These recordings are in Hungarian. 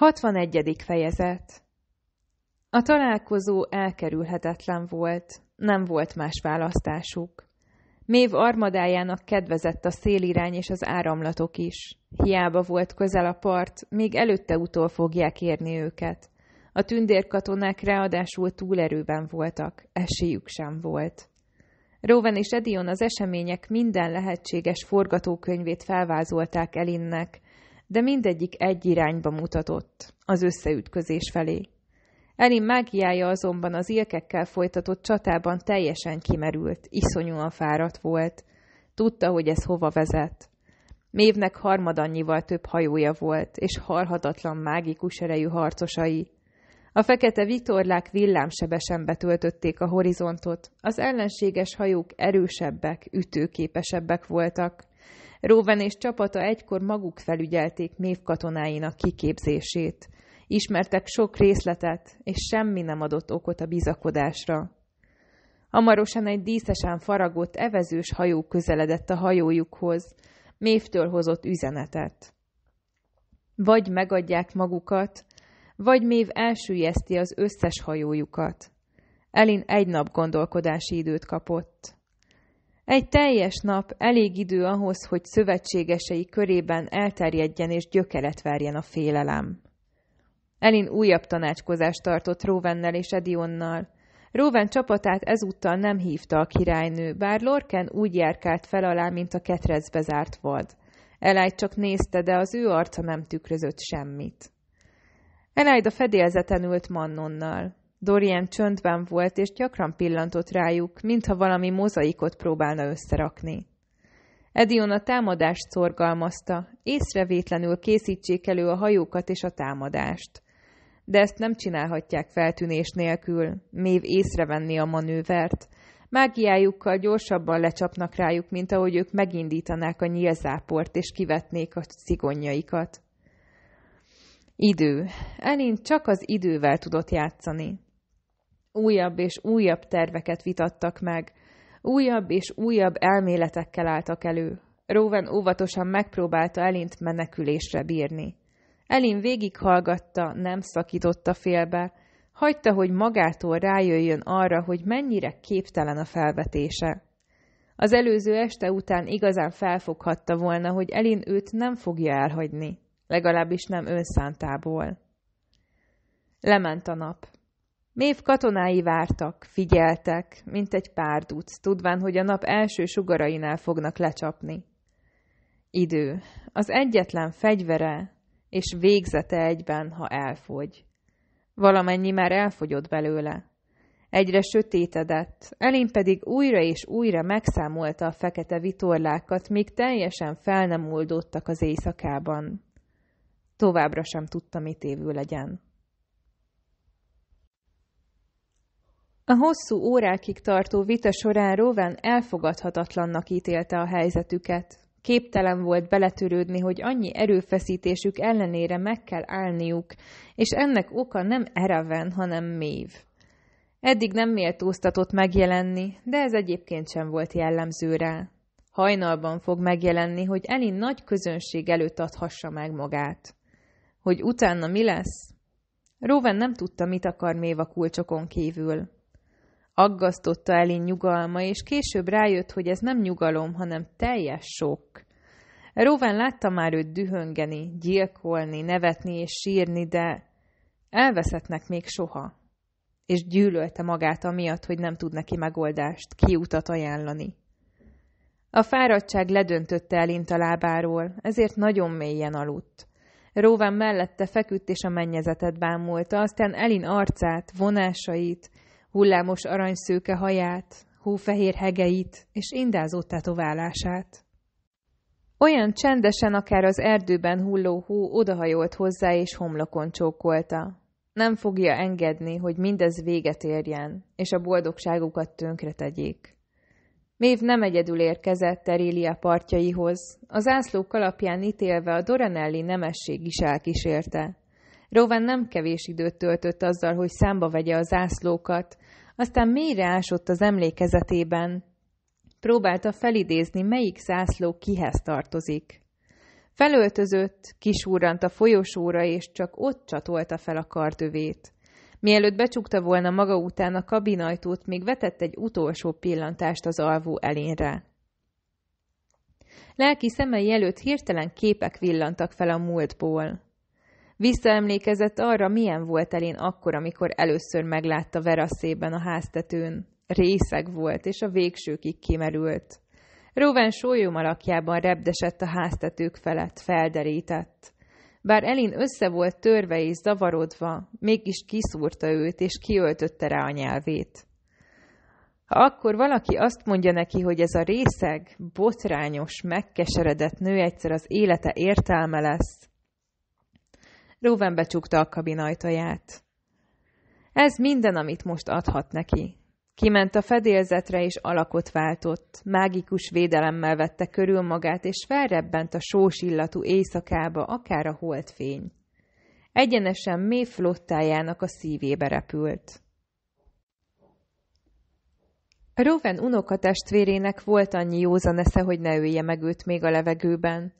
61. fejezet A találkozó elkerülhetetlen volt, nem volt más választásuk. Mév armadájának kedvezett a szélirány és az áramlatok is. Hiába volt közel a part, még előtte utol fogják érni őket. A tündérkatonák ráadásul túlerőben voltak, esélyük sem volt. Róven és Edion az események minden lehetséges forgatókönyvét felvázolták Elinnek, de mindegyik egy irányba mutatott, az összeütközés felé. Elin mágiája azonban az ilkekkel folytatott csatában teljesen kimerült, iszonyúan fáradt volt. Tudta, hogy ez hova vezet. Mévnek harmadannyival több hajója volt, és harhatatlan mágikus erejű harcosai. A fekete vitorlák villámsebesen betöltötték a horizontot, az ellenséges hajók erősebbek, ütőképesebbek voltak. Róven és csapata egykor maguk felügyelték Mév katonáinak kiképzését. Ismertek sok részletet, és semmi nem adott okot a bizakodásra. Hamarosan egy díszesen faragott, evezős hajó közeledett a hajójukhoz, mévtől hozott üzenetet. Vagy megadják magukat, vagy mév elsüllyeszti az összes hajójukat. Elin egy nap gondolkodási időt kapott. Egy teljes nap elég idő ahhoz, hogy szövetségesei körében elterjedjen és gyökeret verjen a félelem. Elin újabb tanácskozást tartott Róvennel és Edionnal. Róven csapatát ezúttal nem hívta a királynő, bár Lorken úgy járkált fel alá, mint a ketrecbe zárt vad. Elájt csak nézte, de az ő arca nem tükrözött semmit. Elájt a fedélzeten ült Mannonnal. Dorian csöndben volt, és gyakran pillantott rájuk, mintha valami mozaikot próbálna összerakni. Edion a támadást szorgalmazta, észrevétlenül készítsék elő a hajókat és a támadást. De ezt nem csinálhatják feltűnés nélkül, mév észrevenni a manővert. Mágiájukkal gyorsabban lecsapnak rájuk, mint ahogy ők megindítanák a nyílzáport és kivetnék a szigonyaikat. Idő. Elint csak az idővel tudott játszani újabb és újabb terveket vitattak meg. Újabb és újabb elméletekkel álltak elő. Róven óvatosan megpróbálta Elint menekülésre bírni. Elin végighallgatta, nem szakította félbe, hagyta, hogy magától rájöjjön arra, hogy mennyire képtelen a felvetése. Az előző este után igazán felfoghatta volna, hogy Elin őt nem fogja elhagyni, legalábbis nem önszántából. Lement a nap. Mév katonái vártak, figyeltek, mint egy duc, tudván, hogy a nap első sugarainál fognak lecsapni. Idő. Az egyetlen fegyvere és végzete egyben, ha elfogy. Valamennyi már elfogyott belőle. Egyre sötétedett, Elin pedig újra és újra megszámolta a fekete vitorlákat, míg teljesen fel nem oldódtak az éjszakában. Továbbra sem tudta, mit évő legyen. A hosszú órákig tartó vita során Rowan elfogadhatatlannak ítélte a helyzetüket. Képtelen volt beletörődni, hogy annyi erőfeszítésük ellenére meg kell állniuk, és ennek oka nem Ereven, hanem Mév. Eddig nem méltóztatott megjelenni, de ez egyébként sem volt jellemző rá. Hajnalban fog megjelenni, hogy Elin nagy közönség előtt adhassa meg magát. Hogy utána mi lesz? Róven nem tudta, mit akar Méva kulcsokon kívül aggasztotta Elin nyugalma, és később rájött, hogy ez nem nyugalom, hanem teljes sok. Róven látta már őt dühöngeni, gyilkolni, nevetni és sírni, de elveszettnek még soha. És gyűlölte magát amiatt, hogy nem tud neki megoldást, kiutat ajánlani. A fáradtság ledöntötte Elint a lábáról, ezért nagyon mélyen aludt. Róven mellette feküdt és a mennyezetet bámulta, aztán Elin arcát, vonásait, hullámos aranyszőke haját, hófehér hegeit és indázó tetoválását. Olyan csendesen akár az erdőben hulló hó odahajolt hozzá és homlokon csókolta. Nem fogja engedni, hogy mindez véget érjen, és a boldogságukat tönkre tegyék. Mév nem egyedül érkezett Terélia partjaihoz, az ászlók alapján ítélve a Doranelli nemesség is elkísérte. Róven nem kevés időt töltött azzal, hogy számba vegye a zászlókat, aztán mélyre ásott az emlékezetében. Próbálta felidézni, melyik zászló kihez tartozik. Felöltözött, kisúrant a folyosóra, és csak ott csatolta fel a kardövét. Mielőtt becsukta volna maga után a kabinajtót, még vetett egy utolsó pillantást az alvó elénre. Lelki szemei előtt hirtelen képek villantak fel a múltból. Visszaemlékezett arra, milyen volt elén akkor, amikor először meglátta Veraszében a háztetőn. Részeg volt, és a végsőkig kimerült. Róven sólyom alakjában repdesett a háztetők felett, felderített. Bár Elin össze volt törve és zavarodva, mégis kiszúrta őt, és kiöltötte rá a nyelvét. Ha akkor valaki azt mondja neki, hogy ez a részeg, botrányos, megkeseredett nő egyszer az élete értelme lesz, Rúven becsukta a kabin ajtaját. Ez minden, amit most adhat neki. Kiment a fedélzetre, és alakot váltott. Mágikus védelemmel vette körül magát, és felrebbent a sós illatú éjszakába, akár a holdfény. Egyenesen mély flottájának a szívébe repült. Róven unokatestvérének volt annyi józan esze, hogy ne ülje meg őt még a levegőben.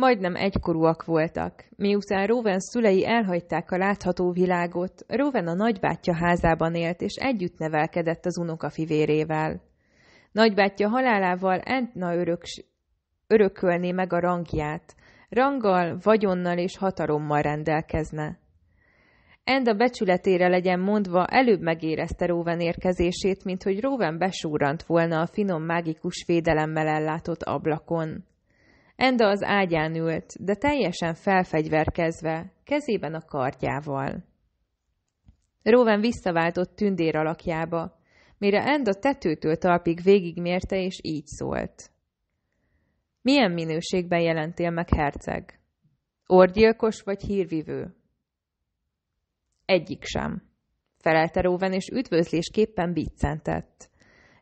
Majdnem egykorúak voltak. Miután Róven szülei elhagyták a látható világot, Róven a nagybátyja házában élt, és együtt nevelkedett az unoka fivérével. Nagybátyja halálával Entna öröks... örökölné meg a rangját. Ranggal, vagyonnal és hatalommal rendelkezne. Enda becsületére legyen mondva, előbb megérezte Róven érkezését, mint hogy Róven besúrant volna a finom mágikus védelemmel ellátott ablakon. Enda az ágyán ült, de teljesen felfegyverkezve, kezében a kardjával. Róven visszaváltott tündér alakjába, mire Enda tetőtől talpig végigmérte, és így szólt. Milyen minőségben jelentél meg herceg? Orgyilkos vagy hírvivő? Egyik sem, felelte Róven, és üdvözlésképpen biccentett.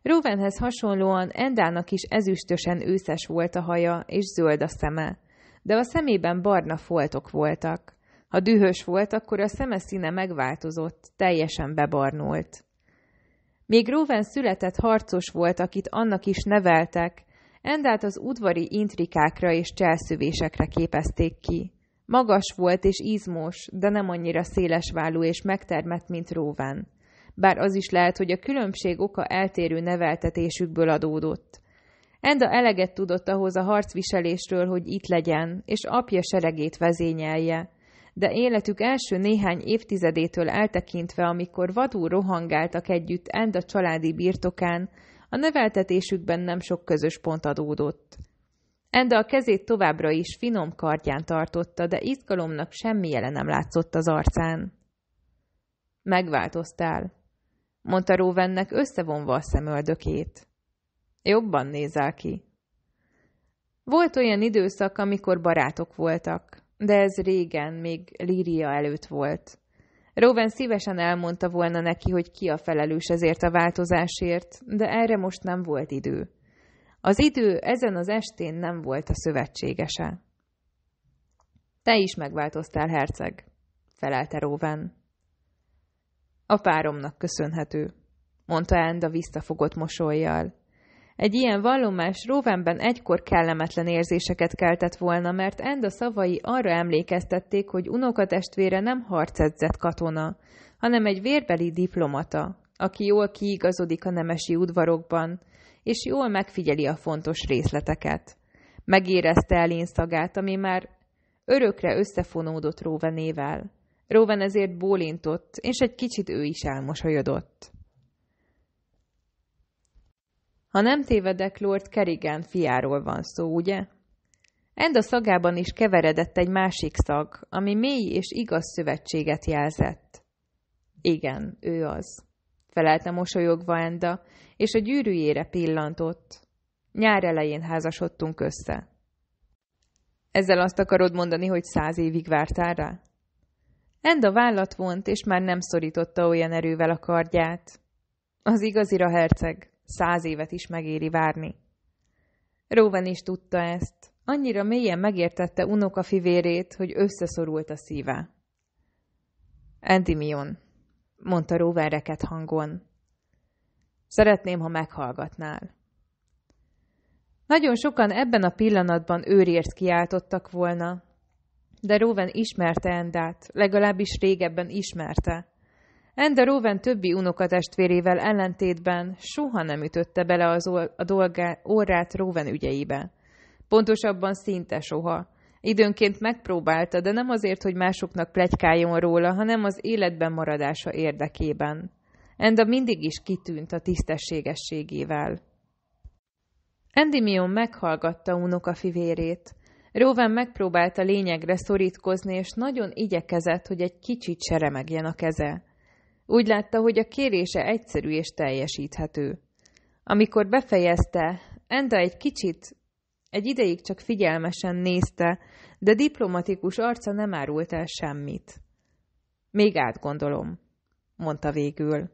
Róvenhez hasonlóan Endának is ezüstösen őszes volt a haja és zöld a szeme, de a szemében barna foltok voltak. Ha dühös volt, akkor a szeme színe megváltozott, teljesen bebarnult. Még Róven született harcos volt, akit annak is neveltek, Endát az udvari intrikákra és cselszövésekre képezték ki. Magas volt és izmos, de nem annyira szélesvállú és megtermett, mint Róven bár az is lehet, hogy a különbség oka eltérő neveltetésükből adódott. Enda eleget tudott ahhoz a harcviselésről, hogy itt legyen, és apja seregét vezényelje. De életük első néhány évtizedétől eltekintve, amikor vadul rohangáltak együtt Enda családi birtokán, a neveltetésükben nem sok közös pont adódott. Enda a kezét továbbra is finom kardján tartotta, de izgalomnak semmi jele nem látszott az arcán. Megváltoztál, mondta Róvennek összevonva a szemöldökét. Jobban nézel ki. Volt olyan időszak, amikor barátok voltak, de ez régen, még Líria előtt volt. Róven szívesen elmondta volna neki, hogy ki a felelős ezért a változásért, de erre most nem volt idő. Az idő ezen az estén nem volt a szövetségese. Te is megváltoztál, herceg, felelte Róven. A páromnak köszönhető, mondta Enda visszafogott mosolyjal. Egy ilyen vallomás Róvenben egykor kellemetlen érzéseket keltett volna, mert Enda szavai arra emlékeztették, hogy unokatestvére nem harcedzett katona, hanem egy vérbeli diplomata, aki jól kiigazodik a nemesi udvarokban, és jól megfigyeli a fontos részleteket. Megérezte Elin szagát, ami már örökre összefonódott Róvenével. Róven ezért bólintott, és egy kicsit ő is elmosolyodott. Ha nem tévedek, Lord Kerrigan fiáról van szó, ugye? End a szagában is keveredett egy másik szag, ami mély és igaz szövetséget jelzett. Igen, ő az, felelte mosolyogva Enda, és a gyűrűjére pillantott. Nyár elején házasodtunk össze. Ezzel azt akarod mondani, hogy száz évig vártál rá? Enda vállat vont, és már nem szorította olyan erővel a kardját. Az igazira herceg, száz évet is megéri várni. Róven is tudta ezt. Annyira mélyen megértette unoka fivérét, hogy összeszorult a szíve. Endimion, mondta Róven reket hangon. Szeretném, ha meghallgatnál. Nagyon sokan ebben a pillanatban őrért kiáltottak volna, de Róven ismerte Endát, legalábbis régebben ismerte. Enda Róven többi unokatestvérével ellentétben soha nem ütötte bele az a dolgá, órát Róven ügyeibe. Pontosabban szinte soha. Időnként megpróbálta, de nem azért, hogy másoknak plegykáljon róla, hanem az életben maradása érdekében. Enda mindig is kitűnt a tisztességességével. Endimion meghallgatta unoka fivérét. Róven megpróbálta lényegre szorítkozni, és nagyon igyekezett, hogy egy kicsit seremegjen a keze. Úgy látta, hogy a kérése egyszerű és teljesíthető. Amikor befejezte, Enda egy kicsit, egy ideig csak figyelmesen nézte, de diplomatikus arca nem árult el semmit. Még átgondolom, mondta végül.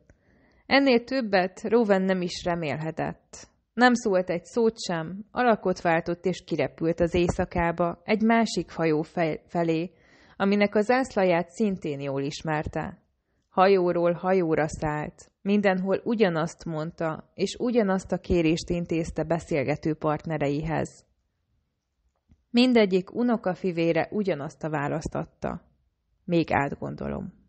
Ennél többet Róven nem is remélhetett. Nem szólt egy szót sem, alakot váltott és kirepült az éjszakába, egy másik hajó felé, aminek az ászlaját szintén jól ismerte. Hajóról hajóra szállt, mindenhol ugyanazt mondta, és ugyanazt a kérést intézte beszélgető partnereihez. Mindegyik unokafivére ugyanazt a választ adta. Még átgondolom.